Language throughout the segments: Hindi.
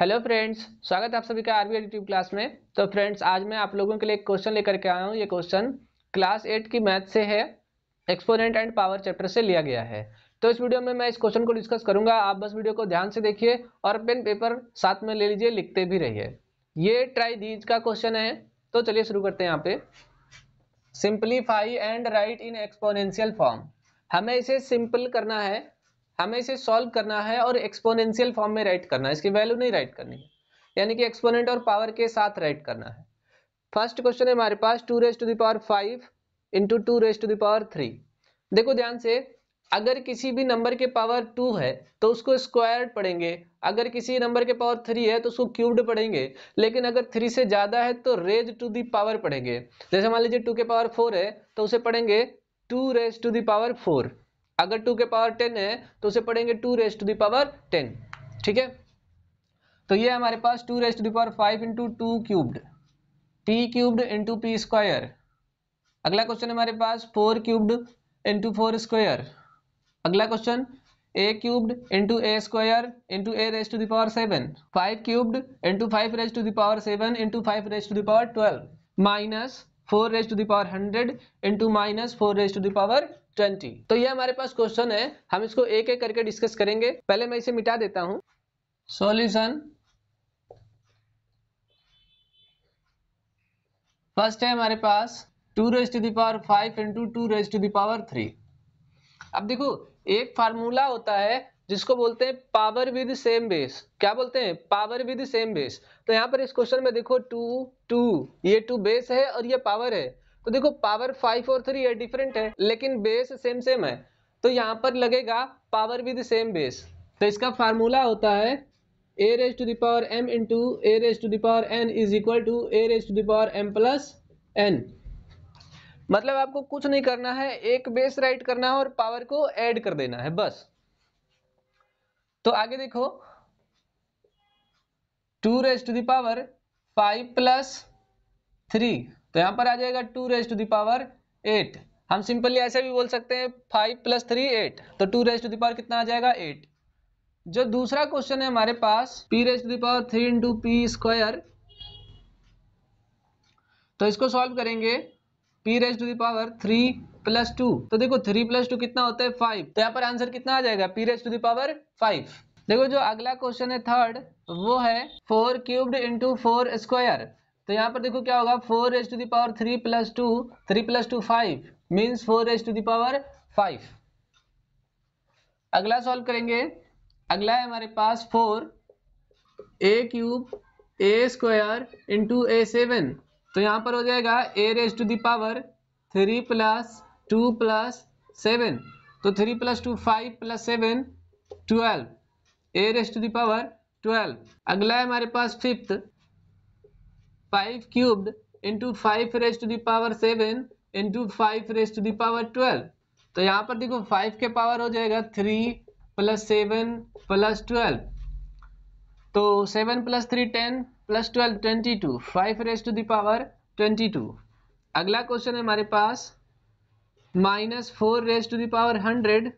हेलो फ्रेंड्स स्वागत है आप सभी का आरबीआई यूट्यूब क्लास में तो फ्रेंड्स आज मैं आप लोगों के लिए एक क्वेश्चन लेकर के आया हूँ ये क्वेश्चन क्लास एट की मैथ से है एक्सपोनेंट एंड पावर चैप्टर से लिया गया है तो इस वीडियो में मैं इस क्वेश्चन को डिस्कस करूंगा आप बस वीडियो को ध्यान से देखिए और पेन पेपर साथ में ले लीजिए लिखते भी रहिए ये ट्राई दीज का क्वेश्चन है तो चलिए शुरू करते हैं यहाँ पे simplify and write in exponential form हमें इसे सिंपल करना है हमें इसे सॉल्व करना है और एक्सपोनेंशियल फॉर्म में राइट करना है इसकी वैल्यू नहीं राइट करनी है यानी कि एक्सपोनेंट और पावर के साथ राइट करना है फर्स्ट क्वेश्चन है हमारे पास two raise to the power five into two raise to the power three देखो ध्यान से अगर किसी भी नंबर के पावर टू है तो उसको स्क्वायर पढ़ेंगे अगर किसी नंबर के पावर थ्री है तो उसको क्यूब्ड पढ़ेंगे लेकिन अगर थ्री से ज़्यादा है तो रेज टू दी पावर पढ़ेंगे जैसे मान लीजिए टू के पावर फोर है तो उसे पढ़ेंगे two raise to the power four अगर टू के पावर टेन है तो उसे पढ़ेंगे two raise to the power ten ठीक है तो ये हमारे पास two raise to the power five into two cubed T cubed into P square अगला क्वेश्चन हमारे पास four cubed into four square अगला question A cubed into A square into A raise to the power seven five cubed into five raise to the power seven into five raise to the power twelve minus four raise to the power hundred into minus four raise to the power twenty तो ये हमारे पास क्वेश्चन है हम इसको एक एक करके डिस्कस करेंगे पहले मैं इसे मिटा देता हूं सॉल्यूशन फर्स्ट है हमारे पास two raise to the power five into two raise to the power three अब देखो एक फार्मूला होता है जिसको बोलते हैं पावर विद सेम बेस क्या बोलते हैं पावर विद सेम बेस तो यहाँ पर इस क्वेश्चन में देखो टू टू ये टू बेस है और ये पावर है तो देखो पावर फाइव और थ्री है डिफरेंट है लेकिन बेस सेम सेम है तो यहाँ पर लगेगा पावर विद सेम बेस तो इसका फार्मूला होता है A raise to the power M into A raise to the power N is equal to A raise to the power M plus N मतलब आपको कुछ नहीं करना है एक बेस राइट करना है और पावर को ऐड कर देना है बस तो आगे देखो two raise to the power five plus three तो यहाँ पर आ जाएगा two raise to the power eight हम सिंपली ऐसे भी बोल सकते हैं फाइव प्लस थ्री एट तो टू रेज टू दावर कितना आ जाएगा एट जो दूसरा क्वेश्चन है हमारे पास P raise to the power three into P square तो इसको सॉल्व करेंगे P raise to the power three plus two तो देखो थ्री प्लस टू कितना होता है फाइव तो यहाँ पर आंसर कितना आ जाएगा P raise to the power five देखो जो अगला क्वेश्चन है थर्ड वो है four cubed into four square तो यहाँ पर देखो क्या होगा four raise to the power three plus two three plus two five means four raise to the power five अगला सॉल्व करेंगे अगला है हमारे पास four A cube A square into A seven तो यहाँ पर हो जाएगा A raise to the power three plus two plus seven तो three plus two five plus seven twelve A raise to the power twelve अगला है हमारे पास fifth five cube into five raise to the power seven into five raise to the power twelve तो यहाँ पर देखो फाइव के पावर हो जाएगा three plus seven plus twelve तो seven plus three ten plus twelve twenty two five raise to the power twenty two अगला क्वेश्चन है हमारे पास minus four raise to the power hundred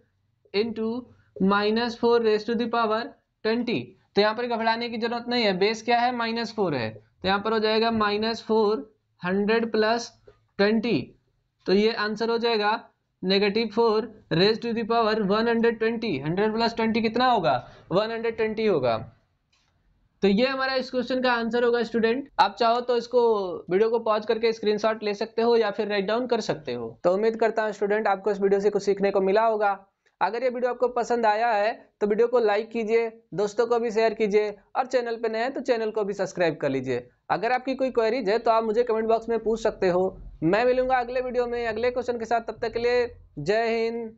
into minus four raise to the power twenty तो यहाँ पर घबराने की जरूरत नहीं है बेस क्या है माइनस फोर है तो यहाँ पर हो जाएगा minus four hundred plus twenty तो ये आंसर हो जाएगा negative four raise to the power one hundred twenty hundred plus twenty कितना होगा वन हंड्रेड ट्वेंटी होगा तो ये हमारा इस क्वेश्चन का आंसर होगा स्टूडेंट आप चाहो तो इसको वीडियो को पॉज करके स्क्रीनशॉट ले सकते हो या फिर राइट डाउन कर सकते हो तो उम्मीद करता हूँ स्टूडेंट आपको इस वीडियो से कुछ सीखने को मिला होगा अगर ये वीडियो आपको पसंद आया है तो वीडियो को लाइक कीजिए दोस्तों को भी शेयर कीजिए और चैनल पर नए हैं तो चैनल को भी सब्सक्राइब कर लीजिए अगर आपकी कोई क्वेरीज है तो आप मुझे कमेंट बॉक्स में पूछ सकते हो मैं मिलूंगा अगले वीडियो में अगले क्वेश्चन के साथ तब तक के लिए जय हिंद